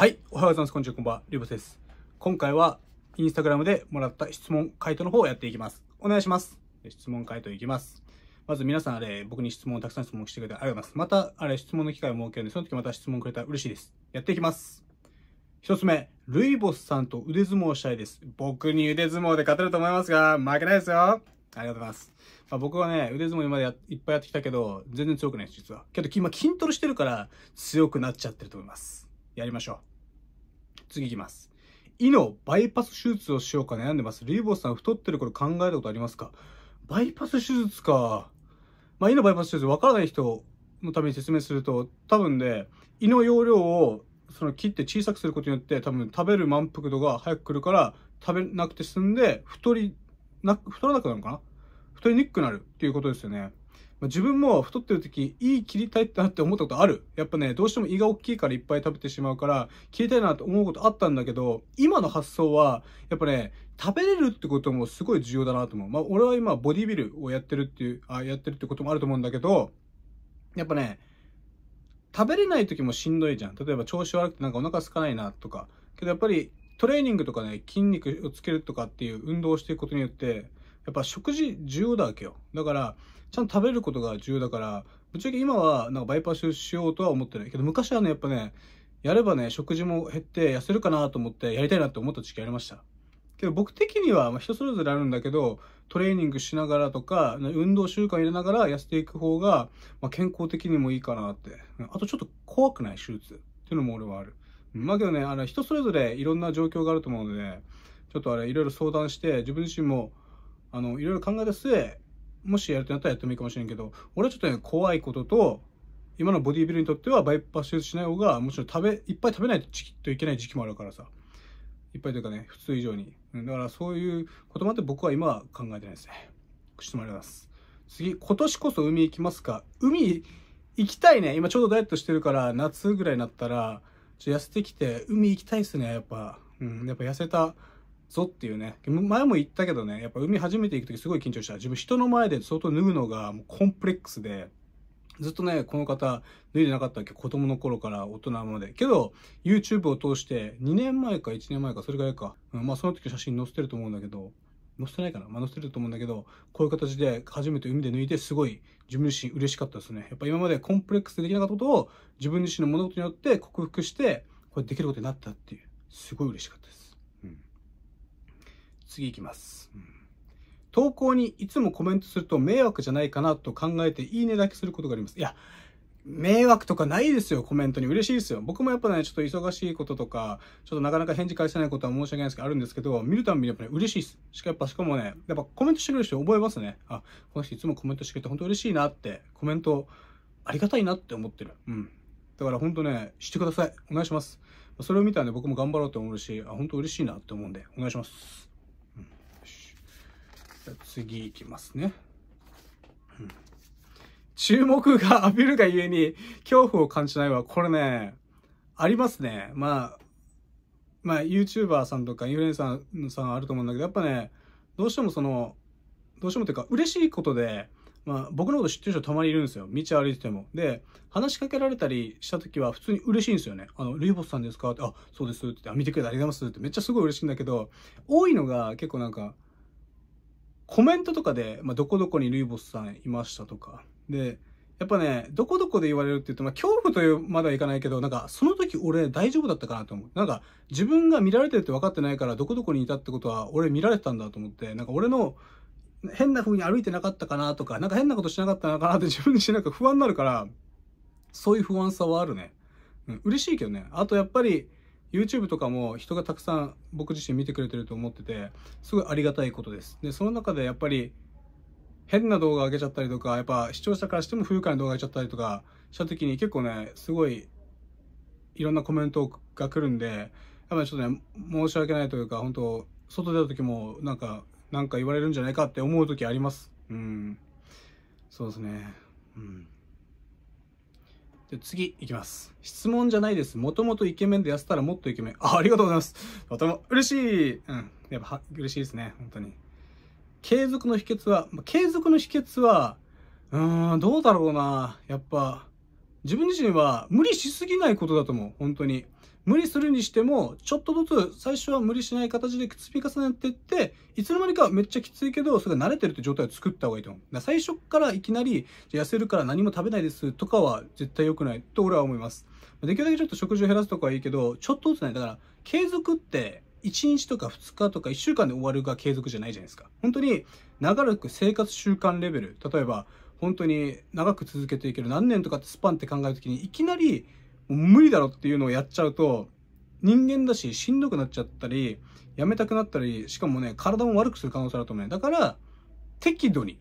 はい、おはようございます。こんにちは、こんばんは。リボスです。今回は、インスタグラムでもらった質問回答の方をやっていきます。お願いします。質問回答いきます。まず皆さん、あれ、僕に質問をたくさん質問してくれてありがとうございます。また、あれ、質問の機会を設けるんで、その時また質問くれたら嬉しいです。やっていきます。一つ目、ルイボスさんと腕相撲をしたいです。僕に腕相撲で勝てると思いますが、負けないですよ。ありがとうございます。まあ、僕はね、腕相撲今までいっぱいやってきたけど、全然強くないです、実は。けど、今筋トレしてるから強くなっちゃってると思います。やりましょう。次いきます。胃のバイパス手術をしようか悩んでます。リーボスさん、太ってる頃考えたことありますかバイパス手術か。まあ、胃のバイパス手術、わからない人のために説明すると、多分ね、胃の容量をその切って小さくすることによって、多分食べる満腹度が早く来るから、食べなくて済んで、太り、な、太らなくなるのかな太りにくくなるっていうことですよね。まあ、自分も太ってる時、いい切りたいってなって思ったことある。やっぱね、どうしても胃が大きいからいっぱい食べてしまうから、切りたいなって思うことあったんだけど、今の発想は、やっぱね、食べれるってこともすごい重要だなと思う。まあ、俺は今、ボディビルをやってるっていう、あ、やってるってこともあると思うんだけど、やっぱね、食べれない時もしんどいじゃん。例えば調子悪くてなんかお腹空かないなとか。けどやっぱりトレーニングとかね、筋肉をつけるとかっていう運動をしていくことによって、やっぱ食事重要だわけよ。だから、ちゃんと食べることが重要だから、ぶっちゃけ今はなんかバイパスしようとは思ってないけど、昔はね、やっぱね、やればね、食事も減って痩せるかなと思ってやりたいなって思った時期ありました。けど僕的には人それぞれあるんだけど、トレーニングしながらとか、運動習慣入れながら痩せていく方が、まあ、健康的にもいいかなって。あとちょっと怖くない手術っていうのも俺はある。まあけどね、あの人それぞれいろんな状況があると思うので、ね、ちょっとあれいろいろ相談して、自分自身もあのいろいろ考えた末、もしやるってなったらやってもいいかもしれんけど、俺はちょっとね、怖いことと、今のボディビルにとってはバイパス手術しない方が、もちろん食べ、いっぱい食べないといけない時期もあるからさ。いっぱいというかね、普通以上に。だからそういうこともあって僕は今は考えてないですね。質問あります。次、今年こそ海行きますか海行きたいね。今ちょうどダイエットしてるから、夏ぐらいになったら、ちょっと痩せてきて、海行きたいっすね、やっぱ。うん、やっぱ痩せたぞっていうね前も言ったけどねやっぱ海初めて行く時すごい緊張した自分人の前で相当脱ぐのがもうコンプレックスでずっとねこの方脱いでなかったっけ子供の頃から大人までけど YouTube を通して2年前か1年前かそれぐらいか、うん、まあその時の写真載せてると思うんだけど載せてないかな、まあ、載せてると思うんだけどこういう形で初めて海で脱いですごい自分自身嬉しかったですねやっぱ今までコンプレックスでできなかったことを自分自身の物事によって克服してこれできることになったっていうすごい嬉しかったです次いきます。投稿にいつもコメントすると迷惑じゃないかなと考えていいねだけすることがあります。いや、迷惑とかないですよ、コメントに。嬉しいですよ。僕もやっぱね、ちょっと忙しいこととか、ちょっとなかなか返事返せないことは申し訳ないですけど、あるんですけど、見るたびにやっぱね、嬉しいです。しかやっぱ、しかもね、やっぱコメントしてくれる人覚えますね。あ、この人いつもコメントしてくれて本当嬉しいなって、コメントありがたいなって思ってる。うん。だから本当ね、してください。お願いします。それを見たらね、僕も頑張ろうと思うし、あ、本当嬉しいなって思うんで、お願いします。じゃ次いきますね。うん、注目が浴びるがゆえに恐怖を感じないわ。これね、ありますね。まあ、まあ、YouTuber さんとかインフルエンサーさんあると思うんだけど、やっぱね、どうしてもその、どうしてもっていうか、嬉しいことで、まあ、僕のこと知ってる人たまにいるんですよ。道歩いてても。で、話しかけられたりした時は普通に嬉しいんですよね。あの、ルイボスさんですかって、あ、そうですって、あ、見てくれてありがとうございますって、めっちゃすごい嬉しいんだけど、多いのが結構なんか、コメントとかで、まあ、どこどこにルイボスさんいましたとか。で、やっぱね、どこどこで言われるって言うと、まあ、恐怖というまではいかないけど、なんか、その時俺大丈夫だったかなと思う。なんか、自分が見られてるって分かってないから、どこどこにいたってことは、俺見られてたんだと思って、なんか俺の、変な風に歩いてなかったかなとか、なんか変なことしなかったのかなって自分自身なんか不安になるから、そういう不安さはあるね。うん、嬉しいけどね。あとやっぱり、YouTube とかも人がたくさん僕自身見てくれてると思ってて、すごいありがたいことです。で、その中でやっぱり変な動画上げちゃったりとか、やっぱ視聴者からしても不愉快な動画上げちゃったりとかした時に結構ね、すごいいろんなコメントが来るんで、やっぱりちょっとね、申し訳ないというか、本当外出た時もなんか、なんか言われるんじゃないかって思う時あります。うん。そうですね。うん。で次いきます。質問じゃないです。もともとイケメンで痩せたらもっとイケメン。あ、ありがとうございます。とても嬉しい。うん。やっぱ嬉しいですね。本当に。継続の秘訣は、継続の秘訣は、うーん、どうだろうな。やっぱ、自分自身は無理しすぎないことだと思う。本当に。無理するにしても、ちょっとずつ最初は無理しない形で積み重ねていって、いつの間にかめっちゃきついけど、それが慣れてるって状態を作った方がいいと思う。最初からいきなり、痩せるから何も食べないですとかは絶対良くないと俺は思います。できるだけちょっと食事を減らすとかはいいけど、ちょっとずつね、だから継続って、1日とか2日とか1週間で終わるが継続じゃないじゃないですか。本当に長らく生活習慣レベル、例えば本当に長く続けていける何年とかってスパンって考えるときにいきなり無理だろっていうのをやっちゃうと、人間だし、しんどくなっちゃったり、やめたくなったり、しかもね、体も悪くする可能性あると思うね。だから、適度に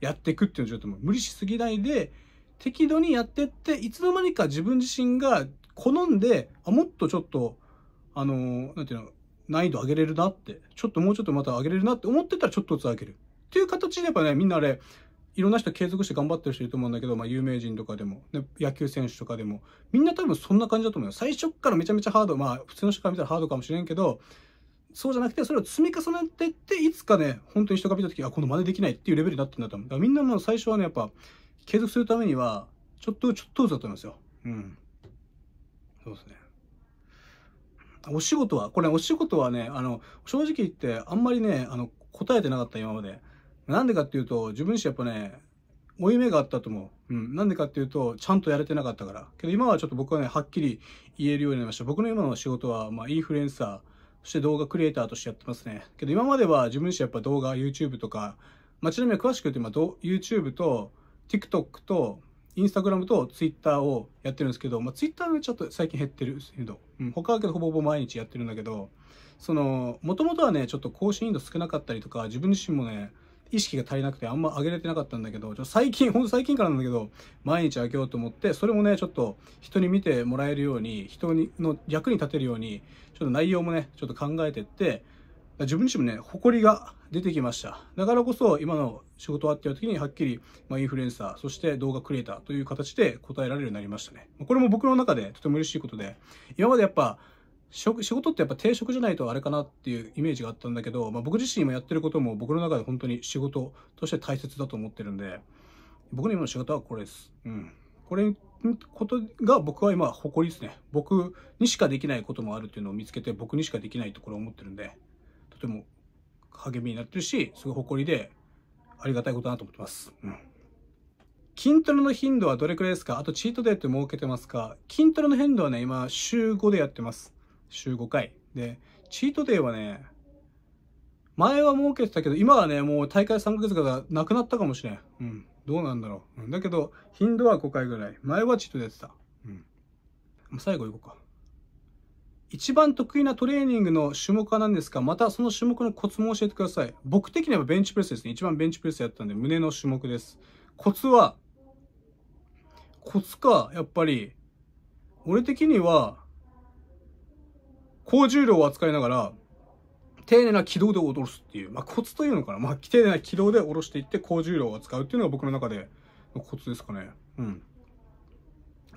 やっていくっていうのはちょっと無理しすぎないで、適度にやってって、いつの間にか自分自身が好んで、あ、もっとちょっと、あのー、なんていうの、難易度上げれるなって、ちょっともうちょっとまた上げれるなって思ってたらちょっとずつ上げる。っていう形でやっぱね、みんなあれ、いろんな人継続して頑張ってる人いると思うんだけど、まあ、有名人とかでも、ね、野球選手とかでも、みんな多分そんな感じだと思うよ。最初からめちゃめちゃハード、まあ、普通の人から見たらハードかもしれんけど、そうじゃなくて、それを積み重ねていって、いつかね、本当に人が見た時、あ、この真似できないっていうレベルになってんだと思う。だからみんなも最初はね、やっぱ、継続するためには、ちょっと、ちょっとずつだと思いますよ。うん。そうですね。お仕事は、これ、お仕事はね、あの、正直言って、あんまりね、あの、答えてなかった、今まで。なんでかっていうと、自分自身やっぱね、負い目があったと思う。うん。なんでかっていうと、ちゃんとやれてなかったから。けど今はちょっと僕はね、はっきり言えるようになりました。僕の今の仕事は、まあ、インフルエンサー、そして動画クリエイターとしてやってますね。けど今までは自分自身やっぱ動画、YouTube とか、まあ、ちなみに詳しく言うと今、YouTube と TikTok と Instagram と Twitter をやってるんですけど、まあ、Twitter はちょっと最近減ってるけど、うん、他はけどほぼほぼ毎日やってるんだけど、その、もともとはね、ちょっと更新頻度少なかったりとか、自分自身もね、意識が足りなくてあんま上げれてなかったんだけど、ちょ最近、ほんと最近からなんだけど、毎日上げようと思って、それもね、ちょっと人に見てもらえるように、人にの役に立てるように、ちょっと内容もね、ちょっと考えてって、自分自身もね、誇りが出てきました。だからこそ、今の仕事はっていう時にはっきり、まあ、インフルエンサー、そして動画クリエイターという形で答えられるようになりましたね。これも僕の中でとても嬉しいことで、今までやっぱ、仕事ってやっぱ定職じゃないとあれかなっていうイメージがあったんだけど、まあ、僕自身もやってることも僕の中で本当に仕事として大切だと思ってるんで僕の今の仕事はこれです。うん、これことが僕は今誇りですね。僕にしかできないこともあるっていうのを見つけて僕にしかできないところを思ってるんでとても励みになってるしすごい誇りでありがたいことだなと思ってます。うん筋トレの頻度はどれくらいですかあとチートデーって設けてますか筋トレの頻度はね、今、週5でやってます。週5回。で、チートデイはね、前は設けてたけど、今はね、もう大会3ヶ月からなくなったかもしれん。うん。どうなんだろう。うん、だけど、頻度は5回ぐらい。前はチートデイやってた。うん。最後行こうか。一番得意なトレーニングの種目は何ですかまたその種目のコツも教えてください。僕的にはベンチプレスですね。一番ベンチプレスやったんで、胸の種目です。コツは、コツか、やっぱり、俺的には、高重量を扱いながら、丁寧な軌道で落ろすっていう、まあ、コツというのかな。まあ、丁寧な軌道で下ろしていって、高重量を扱うっていうのが僕の中でのコツですかね。うん。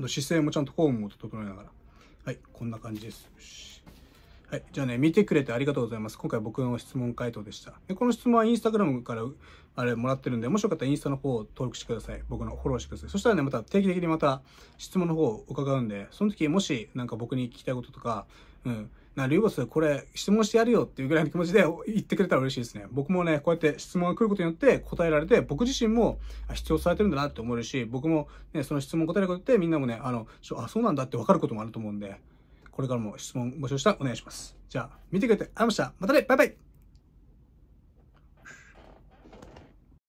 姿勢もちゃんとフォームも整えながら。はい、こんな感じです。はい。じゃあね、見てくれてありがとうございます。今回僕の質問回答でした。でこの質問はインスタグラムから、あれ、もらってるんで、もしよかったらインスタの方を登録してください。僕のフォローしてください。そしたらね、また定期的にまた質問の方を伺うんで、その時もしなんか僕に聞きたいこととか、うん、な、リュウゴス、これ質問してやるよっていうぐらいの気持ちで言ってくれたら嬉しいですね。僕もね、こうやって質問が来ることによって答えられて、僕自身も必要されてるんだなって思えるし、僕もね、その質問答えることってみんなもね、あの、あ、そうなんだって分かることもあると思うんで、これからも質問募集したらお願いします。じゃあ、見てくれてありがとうございました。またねバイバイ